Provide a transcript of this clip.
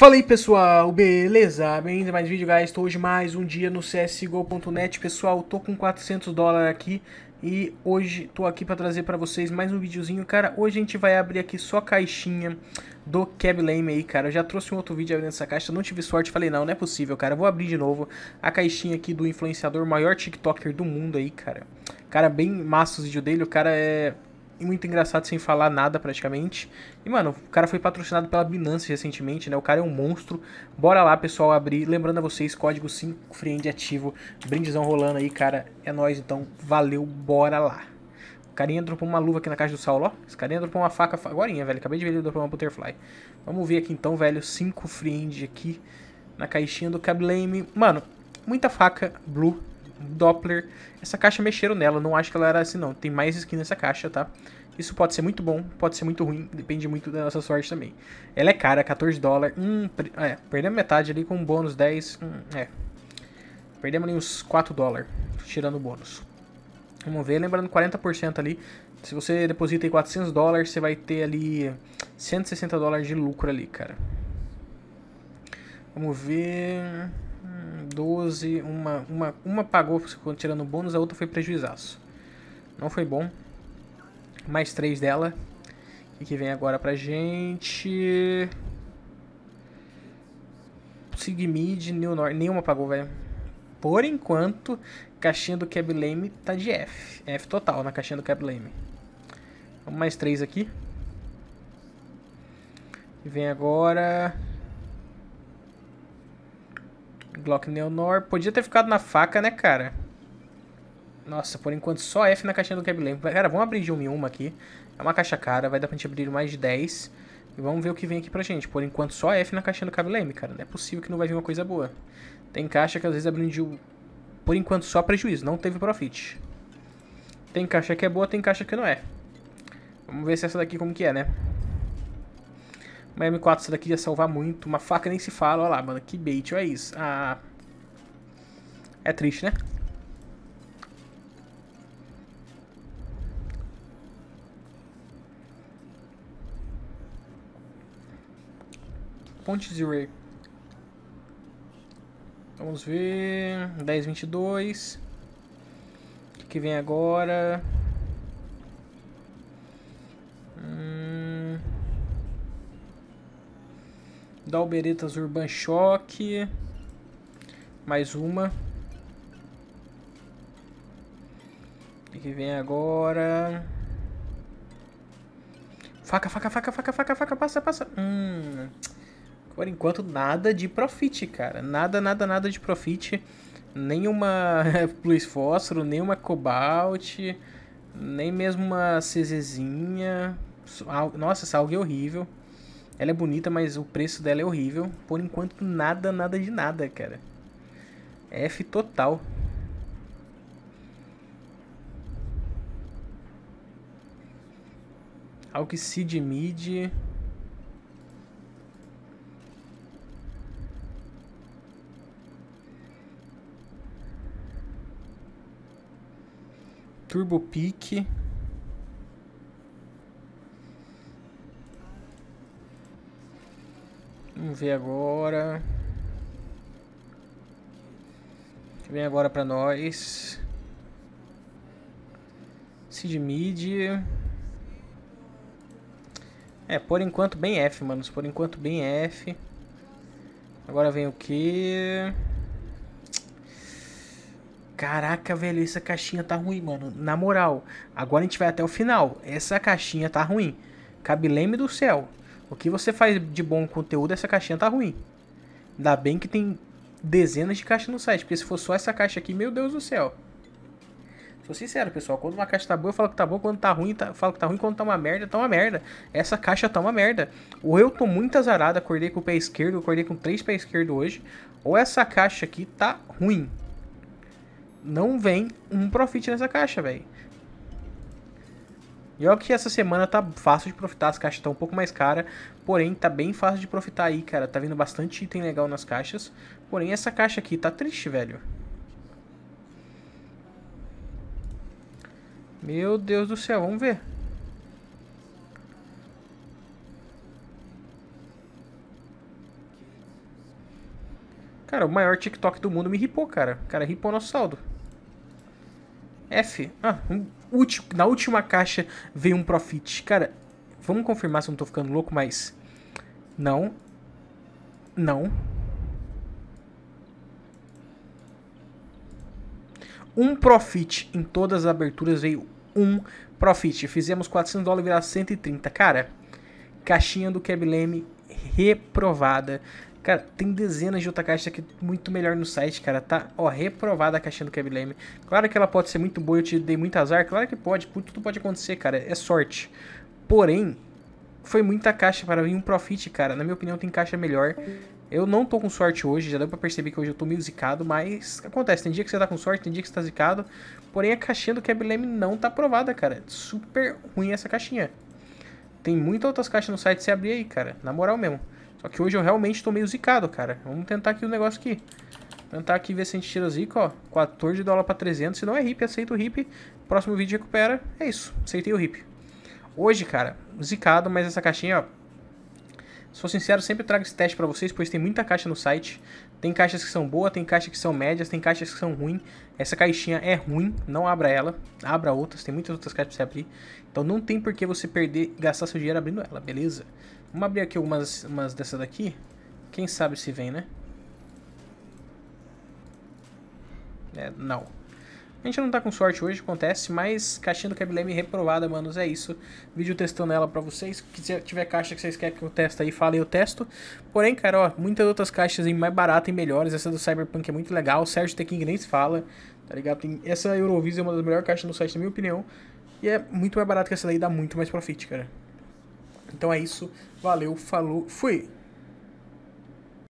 Fala aí pessoal, beleza? Bem-vindo a mais um vídeo, guys. Estou hoje mais um dia no CSGO.net. Pessoal, tô com 400 dólares aqui e hoje tô aqui para trazer para vocês mais um videozinho. Cara, hoje a gente vai abrir aqui só a caixinha do Cab Lame aí, cara. Eu já trouxe um outro vídeo abrindo essa caixa, não tive sorte, falei, não, não é possível, cara. vou abrir de novo a caixinha aqui do influenciador maior TikToker do mundo aí, cara. Cara, bem massa o vídeo dele, o cara é e muito engraçado sem falar nada praticamente. E, mano, o cara foi patrocinado pela Binance recentemente, né? O cara é um monstro. Bora lá, pessoal, abrir. Lembrando a vocês, código 5 friend ativo. Brindezão rolando aí, cara. É nós então. Valeu, bora lá. O carinha dropou uma luva aqui na caixa do Saulo, ó. Esse carinha dropou uma faca agora, velho. Acabei de ver ele dropou uma butterfly. Vamos ver aqui então, velho. 5 friend aqui na caixinha do Cablame. Mano, muita faca blue Doppler. Essa caixa mexeram nela, não acho que ela era assim não. Tem mais skin nessa caixa, tá? Isso pode ser muito bom, pode ser muito ruim, depende muito da nossa sorte também. Ela é cara, 14 dólares. Hum, é, perdemos metade ali com um bônus 10. Hum, é. Perdemos ali uns 4 dólares, tirando o bônus. Vamos ver, lembrando 40% ali. Se você deposita aí 400 dólares, você vai ter ali 160 dólares de lucro ali, cara. Vamos ver. 12, uma, uma, uma pagou tirando bônus, a outra foi prejuizaço. Não foi bom. Mais 3 dela. O que vem agora pra gente? Sigmid, new Neonor, nenhuma pagou, velho. Por enquanto, caixinha do Cab Lame tá de F. F total na caixinha do Cab Lame. Vamos mais 3 aqui. Vem agora. Glock Neonor. Podia ter ficado na faca, né, cara? Nossa, por enquanto só F na caixinha do Cablem. Cara, vamos abrir de uma em uma aqui. É uma caixa cara, vai dar pra gente abrir mais de 10. E vamos ver o que vem aqui pra gente. Por enquanto só F na caixinha do Cablem, cara. Não é possível que não vai vir uma coisa boa. Tem caixa que às vezes abrindo de... Por enquanto só prejuízo, não teve profit. Tem caixa que é boa, tem caixa que não é. Vamos ver se essa daqui como que é, né? Uma M4 essa daqui ia salvar muito. Uma faca nem se fala. Olha lá, mano. Que bait. Olha isso. Ah, é triste, né? Ponte de Ray. Vamos ver. 10, 22. O que vem agora? Dalberetas Urban Shock. Mais uma. O que vem agora? Faca, faca, faca, faca, faca, faca, passa, passa. Hum. Por enquanto, nada de profit, cara. Nada, nada, nada de profit. Nenhuma Plus Fósforo, nenhuma Cobalt, nem mesmo uma CZzinha. Nossa, salgue é horrível. Ela é bonita, mas o preço dela é horrível. Por enquanto, nada, nada de nada, cara. F total. alcide Mid. Turbo Peak. Vamos ver agora. Vem agora para nós. Seed Mid. É, por enquanto bem F, mano Por enquanto bem F. Agora vem o que? Caraca, velho, essa caixinha tá ruim, mano. Na moral, agora a gente vai até o final. Essa caixinha tá ruim. Cabileme do céu. O que você faz de bom conteúdo, essa caixinha tá ruim. Ainda bem que tem dezenas de caixas no site, porque se for só essa caixa aqui, meu Deus do céu. Sou sincero, pessoal, quando uma caixa tá boa, eu falo que tá boa, quando tá ruim, tá, falo que tá ruim, quando tá uma merda, tá uma merda. Essa caixa tá uma merda. Ou eu tô muito azarado, acordei com o pé esquerdo, acordei com três pés esquerdo hoje, ou essa caixa aqui tá ruim. Não vem um profit nessa caixa, velho. E olha que essa semana tá fácil de profitar, as caixas estão tá um pouco mais caras, porém tá bem fácil de profitar aí, cara. Tá vindo bastante item legal nas caixas, porém essa caixa aqui tá triste, velho. Meu Deus do céu, vamos ver. Cara, o maior TikTok do mundo me ripou, cara. O cara ripou nosso saldo. F. Ah, na última caixa veio um Profit. Cara, vamos confirmar se eu não tô ficando louco, mas... Não. Não. Um Profit em todas as aberturas veio um Profit. Fizemos 400 dólares virar 130. Cara, caixinha do Leme reprovada Cara, tem dezenas de outra caixa que é muito melhor no site, cara. Tá, ó, reprovada a caixinha do Kevin Lame. Claro que ela pode ser muito boa, eu te dei muito azar. Claro que pode, tudo pode acontecer, cara. É sorte. Porém, foi muita caixa para vir um profit, cara. Na minha opinião, tem caixa melhor. Eu não tô com sorte hoje, já deu pra perceber que hoje eu tô meio zicado, mas acontece, tem dia que você tá com sorte, tem dia que você tá zicado. Porém, a caixinha do Kevin Lame não tá aprovada, cara. É super ruim essa caixinha. Tem muitas outras caixas no site, você abrir aí, cara. Na moral mesmo. Só que hoje eu realmente tô meio zicado, cara. Vamos tentar aqui o um negócio aqui. Tentar aqui ver se a gente tira zica, ó. 14 dólar pra 300. Se não é RIP, aceita o RIP. Próximo vídeo recupera. É isso. Aceitei o RIP. Hoje, cara, zicado, mas essa caixinha, ó, Sou sincero, sempre trago esse teste para vocês, pois tem muita caixa no site. Tem caixas que são boas, tem caixas que são médias, tem caixas que são ruins. Essa caixinha é ruim, não abra ela. Abra outras, tem muitas outras caixas para você abrir. Então não tem por que você perder, gastar seu dinheiro abrindo ela, beleza? Vamos abrir aqui algumas umas dessas daqui. Quem sabe se vem, né? É, não. A gente não tá com sorte hoje, acontece, mas caixinha do KBLM reprovada, manos, é isso. Vídeo testando ela pra vocês. Se tiver caixa que vocês querem que eu teste aí, fala e eu testo. Porém, cara, ó, muitas outras caixas aí mais baratas e melhores. Essa do Cyberpunk é muito legal, Sérgio The nem se fala, tá ligado? Tem... Essa Eurovision é uma das melhores caixas no site, na minha opinião. E é muito mais barato que essa daí, dá muito mais profit, cara. Então é isso, valeu, falou, fui!